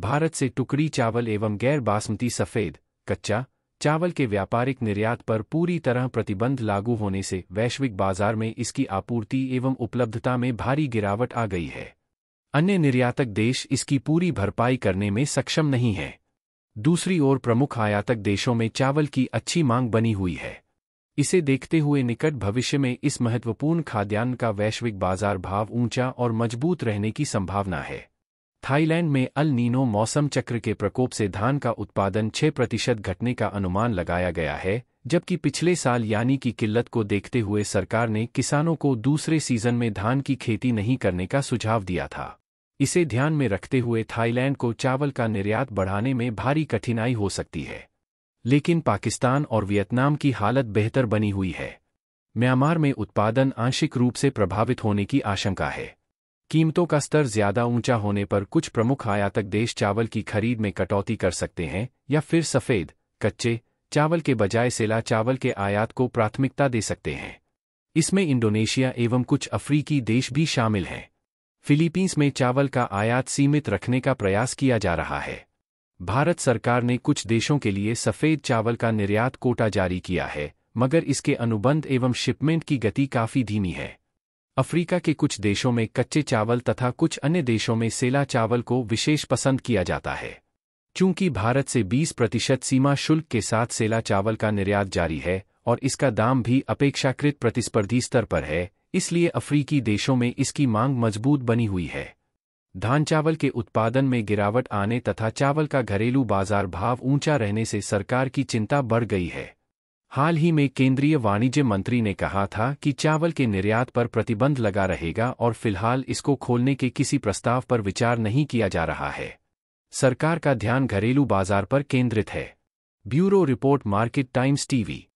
भारत से टुकड़ी चावल एवं गैर बासमती सफ़ेद कच्चा चावल के व्यापारिक निर्यात पर पूरी तरह प्रतिबंध लागू होने से वैश्विक बाजार में इसकी आपूर्ति एवं उपलब्धता में भारी गिरावट आ गई है अन्य निर्यातक देश इसकी पूरी भरपाई करने में सक्षम नहीं है दूसरी ओर प्रमुख आयातक देशों में चावल की अच्छी मांग बनी हुई है इसे देखते हुए निकट भविष्य में इस महत्वपूर्ण खाद्यान्न का वैश्विक बाजार भाव ऊंचा और मजबूत रहने की संभावना है थाईलैंड में अल नीनो मौसम चक्र के प्रकोप से धान का उत्पादन 6 प्रतिशत घटने का अनुमान लगाया गया है जबकि पिछले साल यानी की किल्लत को देखते हुए सरकार ने किसानों को दूसरे सीजन में धान की खेती नहीं करने का सुझाव दिया था इसे ध्यान में रखते हुए थाईलैंड को चावल का निर्यात बढ़ाने में भारी कठिनाई हो सकती है लेकिन पाकिस्तान और वियतनाम की हालत बेहतर बनी हुई है म्यांमार में उत्पादन आंशिक रूप से प्रभावित होने की आशंका है कीमतों का स्तर ज्यादा ऊंचा होने पर कुछ प्रमुख आयातक देश चावल की खरीद में कटौती कर सकते हैं या फिर सफेद कच्चे चावल के बजाय सेला चावल के आयात को प्राथमिकता दे सकते हैं इसमें इंडोनेशिया एवं कुछ अफ्रीकी देश भी शामिल हैं फिलीपींस में चावल का आयात सीमित रखने का प्रयास किया जा रहा है भारत सरकार ने कुछ देशों के लिए सफेद चावल का निर्यात कोटा जारी किया है मगर इसके अनुबंध एवं शिपमेंट की गति काफी धीमी है अफ्रीका के कुछ देशों में कच्चे चावल तथा कुछ अन्य देशों में सेला चावल को विशेष पसंद किया जाता है चूंकि भारत से 20 प्रतिशत सीमा शुल्क के साथ सेला चावल का निर्यात जारी है और इसका दाम भी अपेक्षाकृत प्रतिस्पर्धी स्तर पर है इसलिए अफ्रीकी देशों में इसकी मांग मजबूत बनी हुई है धान चावल के उत्पादन में गिरावट आने तथा चावल का घरेलू बाजार भाव ऊंचा रहने से सरकार की चिंता बढ़ गई है हाल ही में केंद्रीय वाणिज्य मंत्री ने कहा था कि चावल के निर्यात पर प्रतिबंध लगा रहेगा और फिलहाल इसको खोलने के किसी प्रस्ताव पर विचार नहीं किया जा रहा है सरकार का ध्यान घरेलू बाजार पर केंद्रित है bureau report Market Times TV